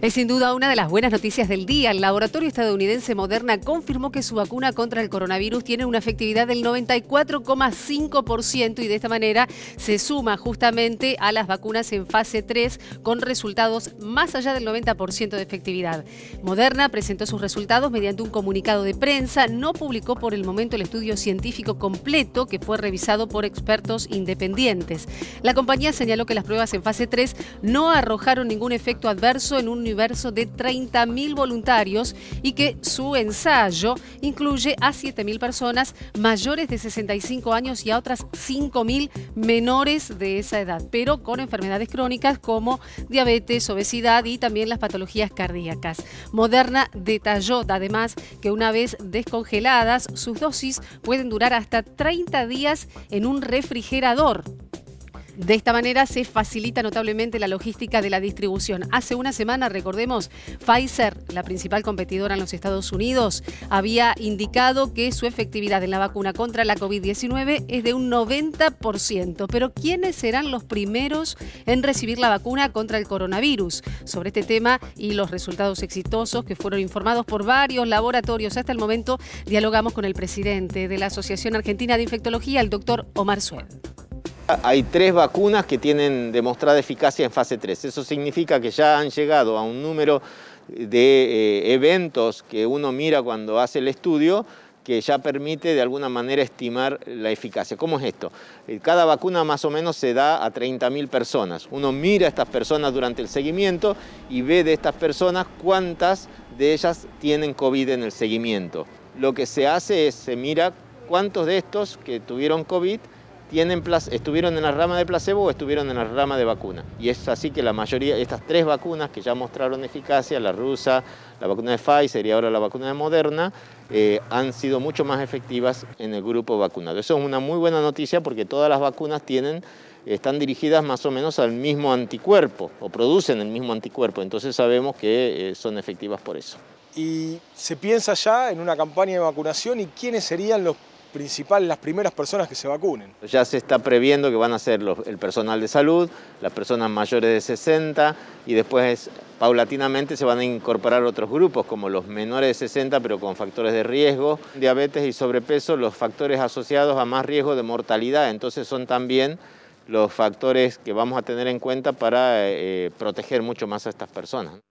Es sin duda una de las buenas noticias del día. El laboratorio estadounidense Moderna confirmó que su vacuna contra el coronavirus tiene una efectividad del 94,5% y de esta manera se suma justamente a las vacunas en fase 3 con resultados más allá del 90% de efectividad. Moderna presentó sus resultados mediante un comunicado de prensa. No publicó por el momento el estudio científico completo que fue revisado por expertos independientes. La compañía señaló que las pruebas en fase 3 no arrojaron ningún efecto adverso en un universo de 30.000 voluntarios y que su ensayo incluye a 7.000 personas mayores de 65 años y a otras 5.000 menores de esa edad, pero con enfermedades crónicas como diabetes, obesidad y también las patologías cardíacas. Moderna detalló además que una vez descongeladas, sus dosis pueden durar hasta 30 días en un refrigerador de esta manera se facilita notablemente la logística de la distribución. Hace una semana, recordemos, Pfizer, la principal competidora en los Estados Unidos, había indicado que su efectividad en la vacuna contra la COVID-19 es de un 90%. Pero ¿quiénes serán los primeros en recibir la vacuna contra el coronavirus? Sobre este tema y los resultados exitosos que fueron informados por varios laboratorios hasta el momento, dialogamos con el presidente de la Asociación Argentina de Infectología, el doctor Omar Sued. Hay tres vacunas que tienen demostrada eficacia en fase 3. Eso significa que ya han llegado a un número de eh, eventos que uno mira cuando hace el estudio que ya permite de alguna manera estimar la eficacia. ¿Cómo es esto? Eh, cada vacuna más o menos se da a 30.000 personas. Uno mira a estas personas durante el seguimiento y ve de estas personas cuántas de ellas tienen COVID en el seguimiento. Lo que se hace es, se mira cuántos de estos que tuvieron COVID tienen, estuvieron en la rama de placebo o estuvieron en la rama de vacuna. Y es así que la mayoría, estas tres vacunas que ya mostraron eficacia, la rusa, la vacuna de Pfizer y ahora la vacuna de Moderna, eh, han sido mucho más efectivas en el grupo vacunado. Eso es una muy buena noticia porque todas las vacunas tienen están dirigidas más o menos al mismo anticuerpo o producen el mismo anticuerpo, entonces sabemos que eh, son efectivas por eso. ¿Y se piensa ya en una campaña de vacunación y quiénes serían los principales, las primeras personas que se vacunen. Ya se está previendo que van a ser el personal de salud, las personas mayores de 60 y después paulatinamente se van a incorporar otros grupos como los menores de 60 pero con factores de riesgo, diabetes y sobrepeso, los factores asociados a más riesgo de mortalidad, entonces son también los factores que vamos a tener en cuenta para eh, eh, proteger mucho más a estas personas.